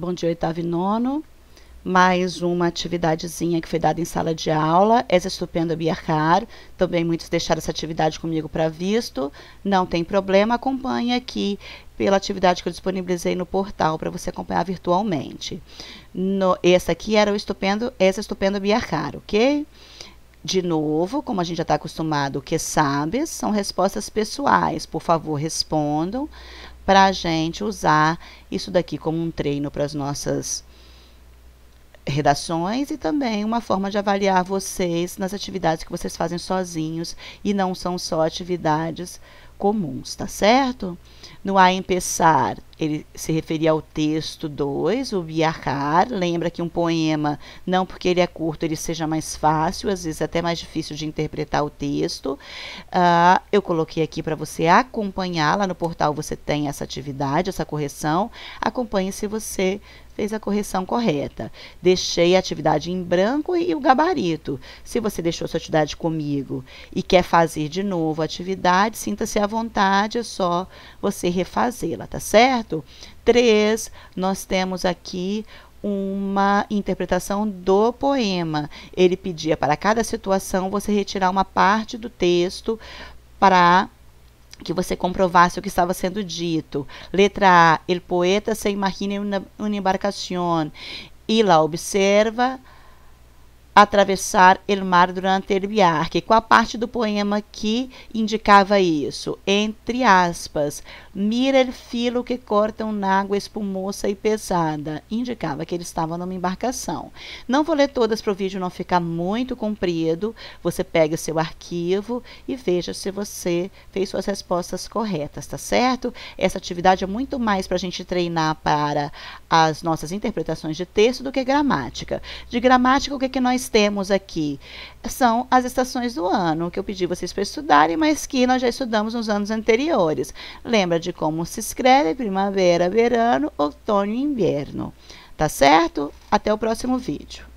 bom dia oitavo e nono, mais uma atividadezinha que foi dada em sala de aula, essa estupenda Biarcar, também muitos deixaram essa atividade comigo para visto, não tem problema, acompanhe aqui pela atividade que eu disponibilizei no portal para você acompanhar virtualmente. No, essa aqui era o estupendo, essa estupenda Biarcar, ok? De novo, como a gente já está acostumado, o que sabe são respostas pessoais. Por favor, respondam para a gente usar isso daqui como um treino para as nossas redações e também uma forma de avaliar vocês nas atividades que vocês fazem sozinhos e não são só atividades comuns, tá certo? No a empeçar ele se referia ao texto 2, o Biarcar. Lembra que um poema, não porque ele é curto, ele seja mais fácil, às vezes até mais difícil de interpretar o texto. Uh, eu coloquei aqui para você acompanhar. Lá no portal você tem essa atividade, essa correção. Acompanhe se você fez a correção correta. Deixei a atividade em branco e o gabarito. Se você deixou sua atividade comigo e quer fazer de novo a atividade, sinta-se à vontade, é só você refazê-la, tá certo? certo? 3. Nós temos aqui uma interpretação do poema. Ele pedia para cada situação você retirar uma parte do texto para que você comprovasse o que estava sendo dito. Letra A, el poeta se imagina una, una embarcación y la observa atravessar o mar durante o viaje. Qual parte do poema que indicava isso? Entre aspas, mira o filo que cortam na água espumosa e pesada. Indicava que ele estava numa embarcação. Não vou ler todas para o vídeo não ficar muito comprido. Você pega o seu arquivo e veja se você fez suas respostas corretas, tá certo? Essa atividade é muito mais para a gente treinar para as nossas interpretações de texto do que gramática. De gramática, o que, é que nós temos aqui são as estações do ano, que eu pedi vocês para estudarem, mas que nós já estudamos nos anos anteriores. Lembra de como se escreve primavera, verano, outono e inverno. Tá certo? Até o próximo vídeo.